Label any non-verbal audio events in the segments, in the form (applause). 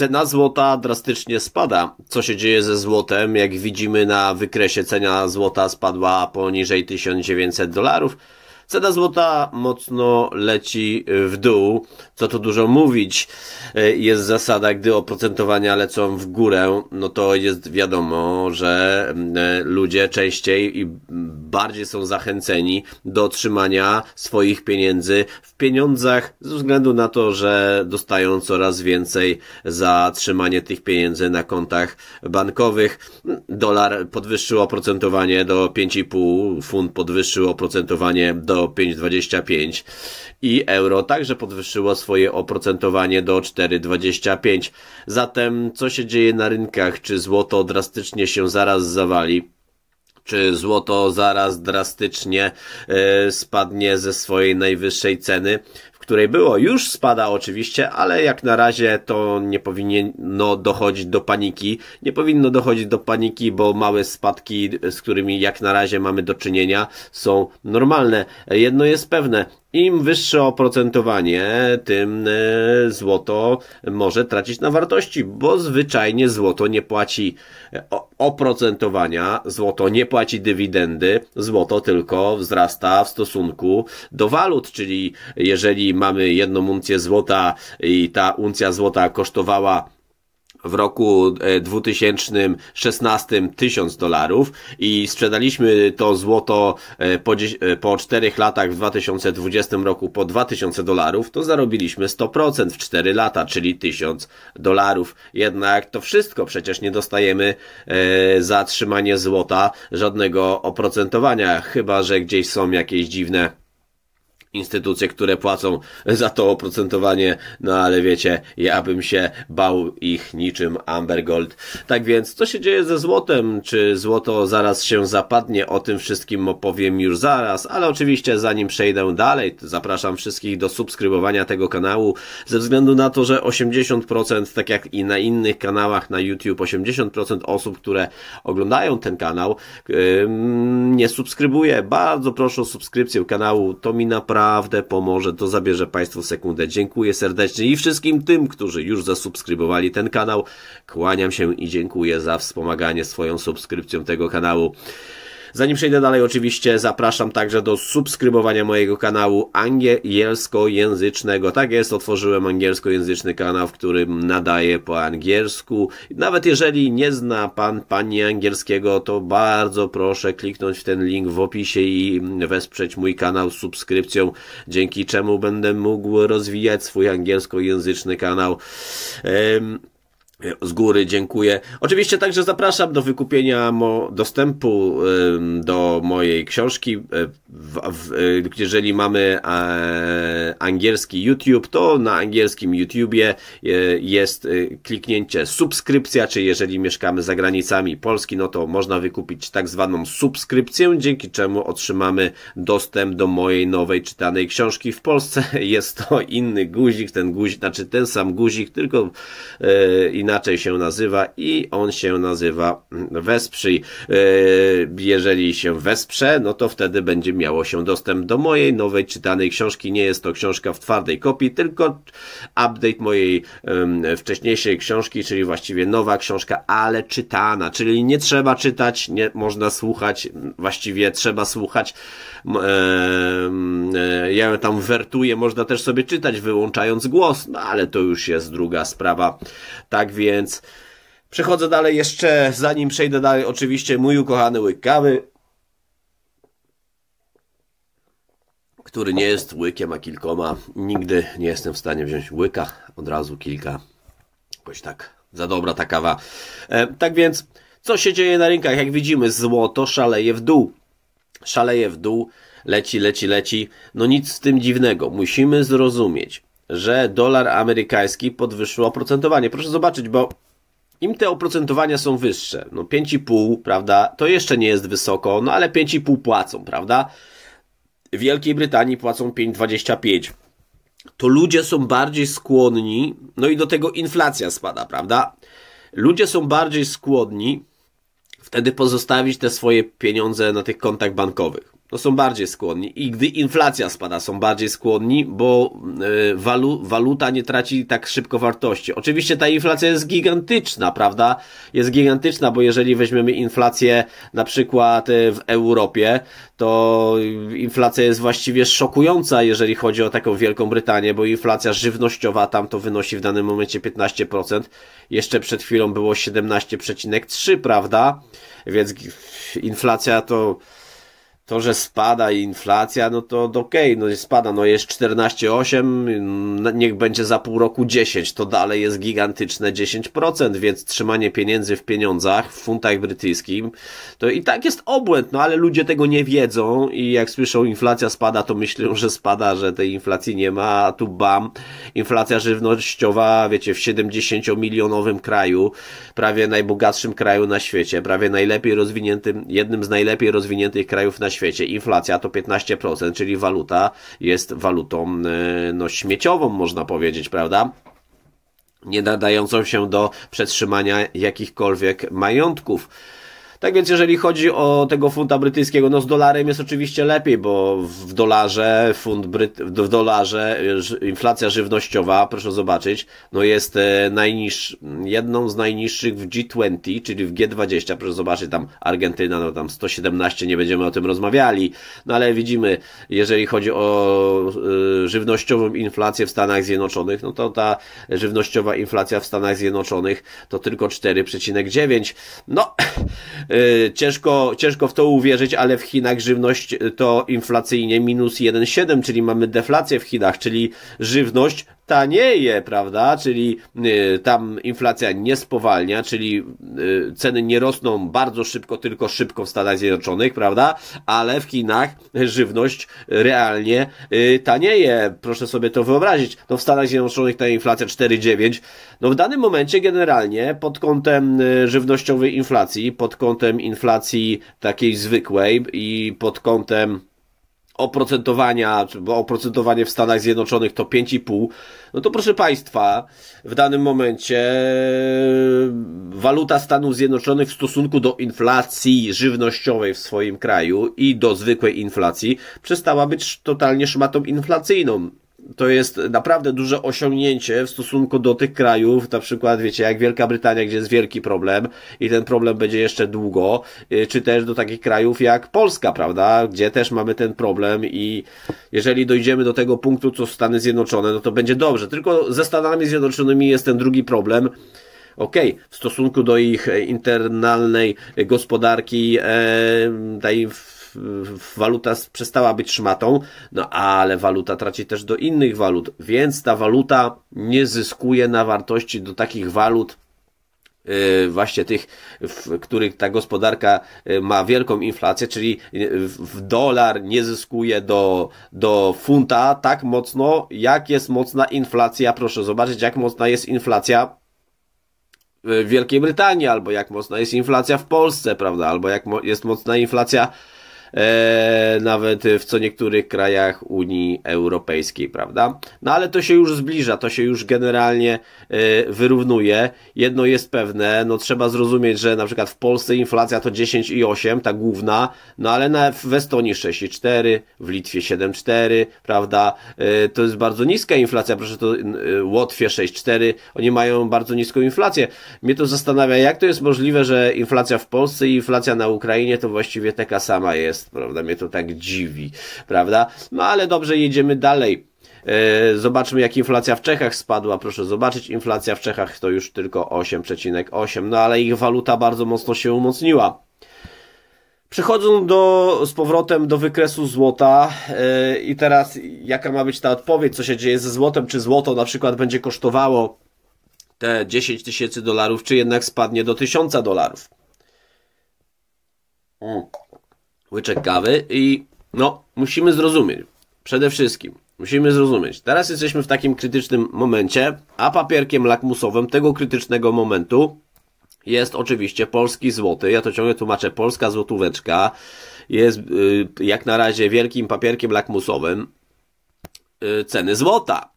Cena złota drastycznie spada. Co się dzieje ze złotem? Jak widzimy na wykresie cena złota spadła poniżej 1900 dolarów. Cena złota mocno leci w dół. Co tu dużo mówić. E, jest zasada, gdy oprocentowania lecą w górę, no to jest wiadomo, że mm, e, ludzie częściej i bardziej są zachęceni do otrzymania swoich pieniędzy w pieniądzach ze względu na to, że dostają coraz więcej za trzymanie tych pieniędzy na kontach bankowych. Dolar podwyższył oprocentowanie do 5,5, funt podwyższył oprocentowanie do do 5,25 i euro także podwyższyło swoje oprocentowanie do 4,25. Zatem co się dzieje na rynkach? Czy złoto drastycznie się zaraz zawali? czy złoto zaraz drastycznie e, spadnie ze swojej najwyższej ceny której było, już spada oczywiście, ale jak na razie to nie powinno dochodzić do paniki. Nie powinno dochodzić do paniki, bo małe spadki, z którymi jak na razie mamy do czynienia, są normalne. Jedno jest pewne, im wyższe oprocentowanie, tym e, złoto może tracić na wartości, bo zwyczajnie złoto nie płaci e, oprocentowania, złoto nie płaci dywidendy, złoto tylko wzrasta w stosunku do walut, czyli jeżeli mamy jedną uncję złota i ta uncja złota kosztowała w roku 2016 e, 1000 dolarów i sprzedaliśmy to złoto e, po, e, po 4 latach w 2020 roku po 2000 dolarów, to zarobiliśmy 100% w 4 lata, czyli 1000 dolarów. Jednak to wszystko przecież nie dostajemy za trzymanie złota żadnego oprocentowania, chyba że gdzieś są jakieś dziwne instytucje, które płacą za to oprocentowanie, no ale wiecie, ja bym się bał ich niczym Amber Gold. Tak więc, co się dzieje ze złotem? Czy złoto zaraz się zapadnie? O tym wszystkim opowiem już zaraz, ale oczywiście zanim przejdę dalej, zapraszam wszystkich do subskrybowania tego kanału, ze względu na to, że 80%, tak jak i na innych kanałach na YouTube, 80% osób, które oglądają ten kanał, yy, nie subskrybuje. Bardzo proszę o subskrypcję kanału, to mi naprawdę naprawdę pomoże, to zabierze Państwu sekundę. Dziękuję serdecznie i wszystkim tym, którzy już zasubskrybowali ten kanał. Kłaniam się i dziękuję za wspomaganie swoją subskrypcją tego kanału. Zanim przejdę dalej, oczywiście zapraszam także do subskrybowania mojego kanału angielskojęzycznego. Tak jest, otworzyłem angielskojęzyczny kanał, w którym nadaję po angielsku. Nawet jeżeli nie zna pan, pani angielskiego, to bardzo proszę kliknąć w ten link w opisie i wesprzeć mój kanał subskrypcją, dzięki czemu będę mógł rozwijać swój angielskojęzyczny kanał. Um, Y, z góry dziękuję. Oczywiście także zapraszam do wykupienia mo, dostępu do mojej książki. Y, y, jeżeli mamy e, angielski YouTube, to na angielskim YouTubie jest kliknięcie subskrypcja, czy jeżeli mieszkamy za granicami Polski, no to można wykupić tak zwaną subskrypcję, dzięki czemu otrzymamy dostęp do mojej nowej czytanej książki. W Polsce (laughs) jest to inny guzik, ten guzik, znaczy ten sam guzik, tylko i inaczej się nazywa i on się nazywa mm, Wesprzyj. E, jeżeli się wesprze, no to wtedy będzie miało się dostęp do mojej nowej czytanej książki. Nie jest to książka w twardej kopii, tylko update mojej wcześniejszej książki, czyli właściwie nowa książka, ale czytana, czyli nie trzeba czytać, nie można słuchać, właściwie trzeba słuchać. E, ja ją tam wertuję, można też sobie czytać, wyłączając głos, no ale to już jest druga sprawa. Tak więc więc przechodzę dalej jeszcze, zanim przejdę dalej, oczywiście mój ukochany łyk kawy, który nie jest łykiem, a kilkoma. Nigdy nie jestem w stanie wziąć łyka, od razu kilka. Jakoś tak, za dobra ta kawa. E, tak więc, co się dzieje na rynkach? Jak widzimy, złoto szaleje w dół. Szaleje w dół, leci, leci, leci. No nic z tym dziwnego. Musimy zrozumieć, że dolar amerykański podwyższył oprocentowanie. Proszę zobaczyć, bo im te oprocentowania są wyższe, no 5,5, prawda, to jeszcze nie jest wysoko, no ale 5,5 płacą, prawda? W Wielkiej Brytanii płacą 5,25. To ludzie są bardziej skłonni, no i do tego inflacja spada, prawda? Ludzie są bardziej skłonni wtedy pozostawić te swoje pieniądze na tych kontach bankowych to są bardziej skłonni. I gdy inflacja spada, są bardziej skłonni, bo y, walu, waluta nie traci tak szybko wartości. Oczywiście ta inflacja jest gigantyczna, prawda? Jest gigantyczna, bo jeżeli weźmiemy inflację na przykład y, w Europie, to y, inflacja jest właściwie szokująca, jeżeli chodzi o taką Wielką Brytanię, bo inflacja żywnościowa tam to wynosi w danym momencie 15%. Jeszcze przed chwilą było 17,3, prawda? Więc inflacja to to, że spada inflacja, no to okej, okay, no spada, no jest 14,8, niech będzie za pół roku 10, to dalej jest gigantyczne 10%, więc trzymanie pieniędzy w pieniądzach, w funtach brytyjskim, to i tak jest obłęd, no ale ludzie tego nie wiedzą i jak słyszą inflacja spada, to myślą, że spada, że tej inflacji nie ma, a tu bam, inflacja żywnościowa, wiecie, w 70-milionowym kraju, prawie najbogatszym kraju na świecie, prawie najlepiej rozwiniętym, jednym z najlepiej rozwiniętych krajów na świecie, świecie. Inflacja to 15%, czyli waluta jest walutą e, no, śmieciową, można powiedzieć, prawda? Nie nadającą się do przetrzymania jakichkolwiek majątków. Tak więc jeżeli chodzi o tego funta brytyjskiego, no z dolarem jest oczywiście lepiej, bo w dolarze, funt Bryty w dolarze, inflacja żywnościowa, proszę zobaczyć, no jest e, najniż, jedną z najniższych w G20, czyli w G20, proszę zobaczyć, tam Argentyna, no tam 117, nie będziemy o tym rozmawiali, no ale widzimy, jeżeli chodzi o y, żywnościową inflację w Stanach Zjednoczonych, no to ta żywnościowa inflacja w Stanach Zjednoczonych to tylko 4,9. No, Y, ciężko, ciężko w to uwierzyć, ale w Chinach żywność to inflacyjnie minus 1,7, czyli mamy deflację w Chinach, czyli żywność tanieje, prawda? Czyli y, tam inflacja nie spowalnia, czyli y, ceny nie rosną bardzo szybko, tylko szybko w Stanach Zjednoczonych, prawda? Ale w Chinach żywność realnie tanieje. Proszę sobie to wyobrazić. No w Stanach Zjednoczonych ta inflacja 4,9. No w danym momencie generalnie pod kątem żywnościowej inflacji, pod kątem kątem inflacji takiej zwykłej i pod kątem oprocentowania, bo oprocentowanie w Stanach Zjednoczonych to 5,5, no to proszę Państwa, w danym momencie e, waluta Stanów Zjednoczonych w stosunku do inflacji żywnościowej w swoim kraju i do zwykłej inflacji przestała być totalnie szmatą inflacyjną to jest naprawdę duże osiągnięcie w stosunku do tych krajów, na przykład, wiecie, jak Wielka Brytania, gdzie jest wielki problem i ten problem będzie jeszcze długo, y, czy też do takich krajów jak Polska, prawda, gdzie też mamy ten problem i jeżeli dojdziemy do tego punktu, co Stany Zjednoczone, no to będzie dobrze. Tylko ze Stanami Zjednoczonymi jest ten drugi problem, OK, w stosunku do ich e, internalnej e, gospodarki, e, tej waluta przestała być szmatą, no ale waluta traci też do innych walut, więc ta waluta nie zyskuje na wartości do takich walut, y, właśnie tych, w których ta gospodarka y, ma wielką inflację, czyli w dolar nie zyskuje do, do funta tak mocno, jak jest mocna inflacja. Proszę zobaczyć, jak mocna jest inflacja w Wielkiej Brytanii, albo jak mocna jest inflacja w Polsce, prawda, albo jak mo jest mocna inflacja E, nawet w co niektórych krajach Unii Europejskiej, prawda? No ale to się już zbliża, to się już generalnie e, wyrównuje. Jedno jest pewne, no trzeba zrozumieć, że na przykład w Polsce inflacja to 10,8, ta główna, no ale na, w Estonii 6,4, w Litwie 7,4, prawda? E, to jest bardzo niska inflacja, proszę to Łotwie 6,4, oni mają bardzo niską inflację. Mnie to zastanawia, jak to jest możliwe, że inflacja w Polsce i inflacja na Ukrainie to właściwie taka sama jest jest, prawda? Mnie to tak dziwi, prawda? No ale dobrze, jedziemy dalej. E, zobaczmy, jak inflacja w Czechach spadła. Proszę zobaczyć, inflacja w Czechach to już tylko 8,8, no ale ich waluta bardzo mocno się umocniła. Przechodzą do, z powrotem do wykresu złota yy, i teraz jaka ma być ta odpowiedź, co się dzieje ze złotem, czy złoto na przykład będzie kosztowało te 10 tysięcy dolarów, czy jednak spadnie do 1000 dolarów. Mm łyczek kawy i no, musimy zrozumieć. Przede wszystkim musimy zrozumieć. Teraz jesteśmy w takim krytycznym momencie, a papierkiem lakmusowym tego krytycznego momentu jest oczywiście polski złoty. Ja to ciągle tłumaczę polska złotóweczka. Jest y, jak na razie wielkim papierkiem lakmusowym y, ceny złota.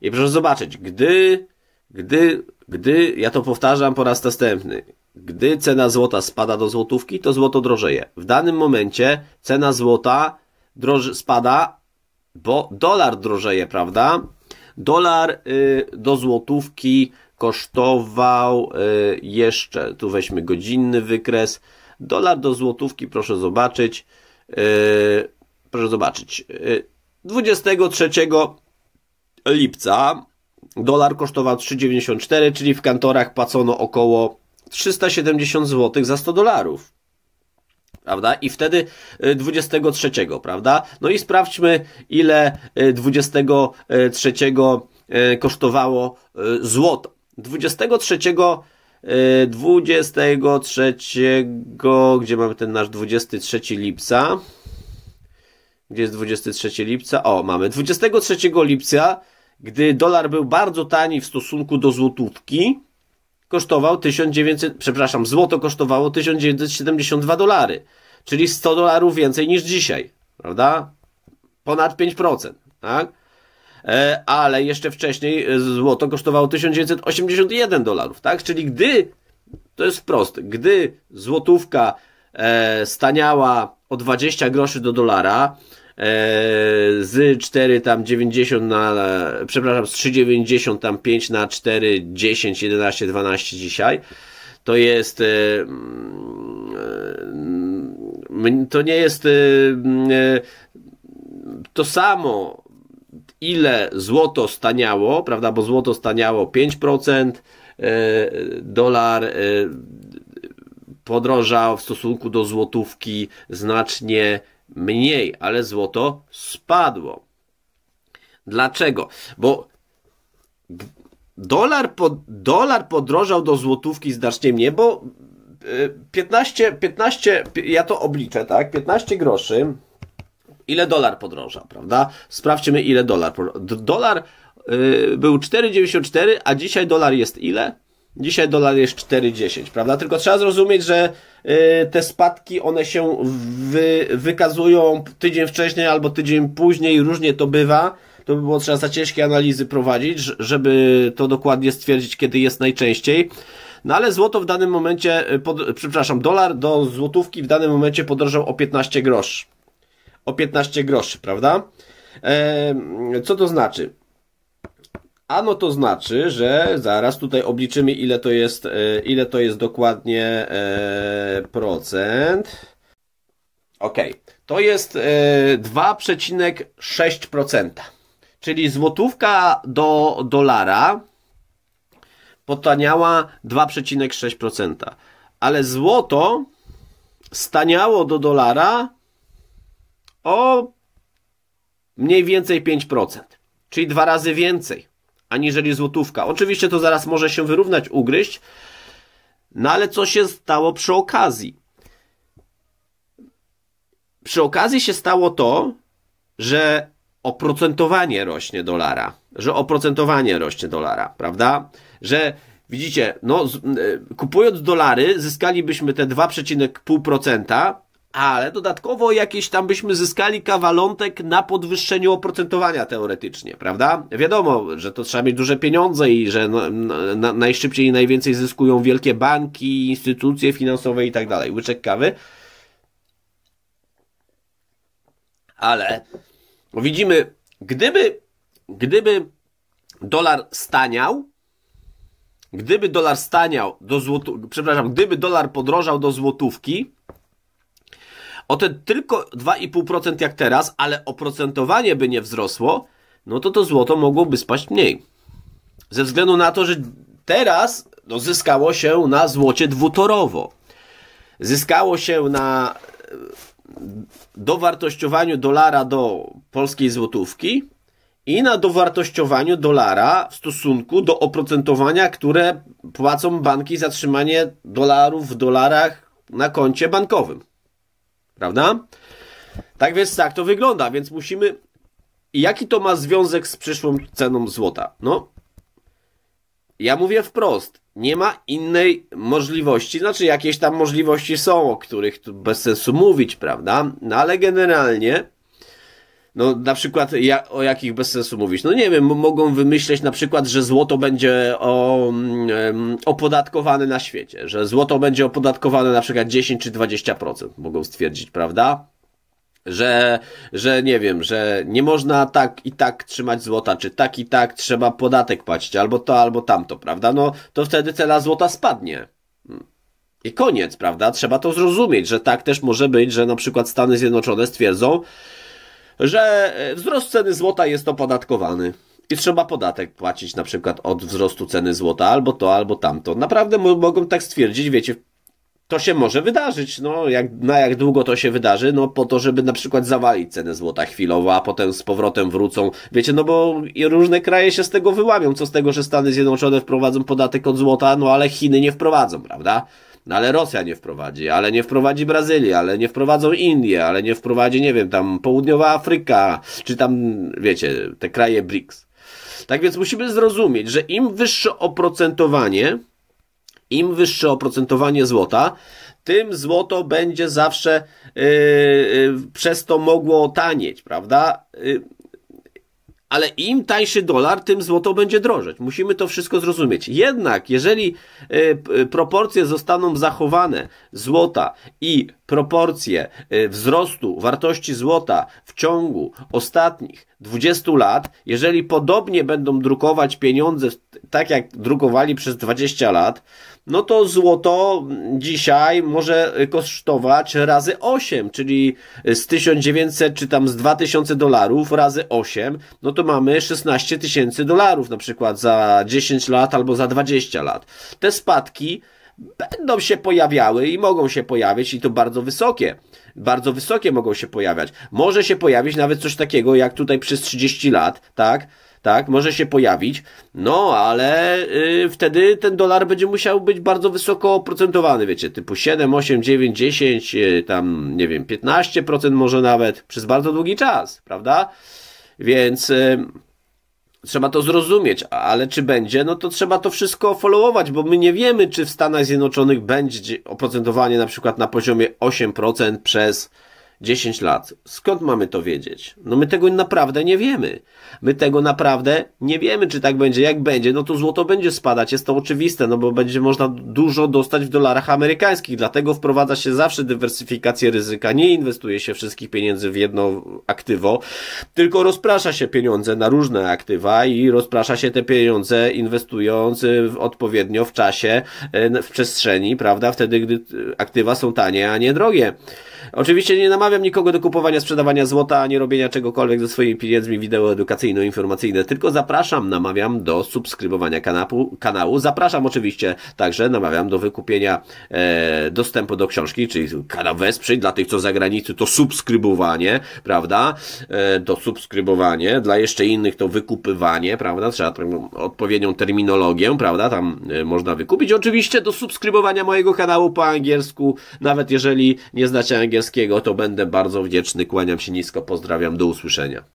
I proszę zobaczyć, gdy, gdy, gdy, ja to powtarzam po raz następny, gdy cena złota spada do złotówki, to złoto drożeje. W danym momencie cena złota droż spada, bo dolar drożeje, prawda? Dolar y, do złotówki kosztował y, jeszcze, tu weźmy godzinny wykres, dolar do złotówki, proszę zobaczyć, y, proszę zobaczyć, 23 y, lipca dolar kosztował 3,94, czyli w kantorach płacono około 370 zł za 100 dolarów. Prawda? I wtedy 23, y, prawda? No i sprawdźmy, ile 23 y, y, kosztowało złoto. 23 23, gdzie mamy ten nasz 23 lipca? Gdzie jest 23 lipca? O, mamy 23 lipca, gdy dolar był bardzo tani w stosunku do złotówki, kosztował 1900, przepraszam, złoto kosztowało 1972 dolary, czyli 100 dolarów więcej niż dzisiaj, prawda? Ponad 5%, tak? E, ale jeszcze wcześniej e, złoto kosztowało 1981 dolarów, tak? Czyli gdy, to jest wprost, gdy złotówka e, staniała o 20 groszy do dolara, E, z 4 tam 90 na, przepraszam, z 3,90 tam 5 na 4, 10, 11, 12 dzisiaj. To jest, e, mm, e, to nie jest to samo, ile złoto staniało, prawda, bo złoto staniało 5%, dolar podrożał w stosunku do złotówki znacznie mniej, ale złoto spadło. Dlaczego? Bo dolar, po, dolar podrożał do złotówki znacznie mniej, bo 15, y, 15, ja to obliczę, tak? 15 groszy, ile dolar podroża, prawda? Sprawdźmy, ile dolar. Dolar yy, był 4,94, a dzisiaj dolar jest ile? Dzisiaj dolar jest 4,10, prawda? Tylko trzeba zrozumieć, że y, te spadki one się wy, wykazują tydzień wcześniej albo tydzień później, różnie to bywa. To by było trzeba za ciężkie analizy prowadzić, żeby to dokładnie stwierdzić, kiedy jest najczęściej. No ale złoto w danym momencie, y, pod, przepraszam, dolar do złotówki w danym momencie podrożał o 15 groszy. O 15 groszy, prawda? E, co to znaczy? A no to znaczy, że zaraz tutaj obliczymy ile to jest, e, ile to jest dokładnie e, procent. Ok, to jest 2,6%. E, Czyli złotówka do dolara potaniała 2,6%. Ale złoto staniało do dolara o mniej więcej 5%. Czyli dwa razy więcej aniżeli złotówka. Oczywiście to zaraz może się wyrównać, ugryźć, no ale co się stało przy okazji? Przy okazji się stało to, że oprocentowanie rośnie dolara, że oprocentowanie rośnie dolara, prawda? Że widzicie, no, y, kupując dolary zyskalibyśmy te 2,5%, ale dodatkowo jakieś tam byśmy zyskali kawalątek na podwyższeniu oprocentowania teoretycznie, prawda? Wiadomo, że to trzeba mieć duże pieniądze i że na, na, najszybciej i najwięcej zyskują wielkie banki, instytucje finansowe i tak dalej. Łyczek kawy. Ale widzimy, gdyby, gdyby dolar staniał, gdyby dolar staniał do złotówki, przepraszam, gdyby dolar podrożał do złotówki, o te tylko 2,5% jak teraz, ale oprocentowanie by nie wzrosło, no to to złoto mogłoby spaść mniej. Ze względu na to, że teraz no, zyskało się na złocie dwutorowo. Zyskało się na e, dowartościowaniu dolara do polskiej złotówki i na dowartościowaniu dolara w stosunku do oprocentowania, które płacą banki za trzymanie dolarów w dolarach na koncie bankowym. Prawda? Tak więc tak to wygląda, więc musimy. I jaki to ma związek z przyszłą ceną złota? No, ja mówię wprost, nie ma innej możliwości, znaczy jakieś tam możliwości są, o których tu bez sensu mówić, prawda? No ale generalnie no na przykład ja, o jakich bez sensu mówić? No nie wiem, mogą wymyśleć na przykład, że złoto będzie o, um, opodatkowane na świecie, że złoto będzie opodatkowane na przykład 10 czy 20%, mogą stwierdzić, prawda? Że, że nie wiem, że nie można tak i tak trzymać złota, czy tak i tak trzeba podatek płacić, albo to, albo tamto, prawda? No to wtedy cena złota spadnie. Hmm. I koniec, prawda? Trzeba to zrozumieć, że tak też może być, że na przykład Stany Zjednoczone stwierdzą, że e, wzrost ceny złota jest opodatkowany. I trzeba podatek płacić na przykład od wzrostu ceny złota, albo to, albo tamto. Naprawdę mogą tak stwierdzić, wiecie, to się może wydarzyć. No, jak, na jak długo to się wydarzy? No, po to, żeby na przykład zawalić cenę złota chwilowo, a potem z powrotem wrócą. Wiecie, no bo różne kraje się z tego wyłamią. Co z tego, że Stany Zjednoczone wprowadzą podatek od złota, no ale Chiny nie wprowadzą, prawda? No ale Rosja nie wprowadzi, ale nie wprowadzi Brazylia, ale nie wprowadzą Indie, ale nie wprowadzi, nie wiem, tam Południowa Afryka, czy tam, wiecie, te kraje BRICS. Tak więc musimy zrozumieć, że im wyższe oprocentowanie, im wyższe oprocentowanie złota, tym złoto będzie zawsze yy, yy, przez to mogło tanieć, prawda? Yy, ale im tańszy dolar, tym złoto będzie drożeć. Musimy to wszystko zrozumieć. Jednak, jeżeli e, proporcje zostaną zachowane złota i proporcje e, wzrostu wartości złota w ciągu ostatnich 20 lat, jeżeli podobnie będą drukować pieniądze tak jak drukowali przez 20 lat, no to złoto dzisiaj może kosztować razy 8, czyli z 1900 czy tam z 2000 dolarów razy 8, no to mamy 16 tysięcy dolarów na przykład za 10 lat albo za 20 lat. Te spadki będą się pojawiały i mogą się pojawiać i to bardzo wysokie. Bardzo wysokie mogą się pojawiać. Może się pojawić nawet coś takiego jak tutaj przez 30 lat, tak? tak, może się pojawić, no ale yy, wtedy ten dolar będzie musiał być bardzo wysoko oprocentowany, wiecie, typu 7, 8, 9, 10, yy, tam nie wiem, 15% może nawet przez bardzo długi czas, prawda? Więc. Yy, Trzeba to zrozumieć, ale czy będzie, no to trzeba to wszystko followować, bo my nie wiemy, czy w Stanach Zjednoczonych będzie oprocentowanie na przykład na poziomie 8% przez 10 lat. Skąd mamy to wiedzieć? No my tego naprawdę nie wiemy. My tego naprawdę nie wiemy, czy tak będzie. Jak będzie, no to złoto będzie spadać, jest to oczywiste, no bo będzie można dużo dostać w dolarach amerykańskich, dlatego wprowadza się zawsze dywersyfikację ryzyka, nie inwestuje się wszystkich pieniędzy w jedno aktywo, tylko rozprasza się pieniądze na różne aktywa i rozprasza się te pieniądze inwestując odpowiednio w czasie, e, w przestrzeni, prawda, wtedy, gdy aktywa są tanie, a nie drogie. Oczywiście nie namawiam nikogo do kupowania, sprzedawania złota, ani robienia czegokolwiek ze swoimi pieniędzmi wideo edukacyjno-informacyjne, tylko zapraszam, namawiam do subskrybowania kanapu, kanału. Zapraszam oczywiście także, namawiam do wykupienia e, dostępu do książki, czyli kanał wesprzyj dla tych, co za granicą, to subskrybowanie, prawda? E, to subskrybowanie, dla jeszcze innych to wykupywanie, prawda? Trzeba odpowiednią terminologię, prawda? Tam e, można wykupić. Oczywiście do subskrybowania mojego kanału po angielsku, nawet jeżeli nie znacie angielskiego, Cegielskiego, to będę bardzo wdzięczny. Kłaniam się nisko, pozdrawiam, do usłyszenia.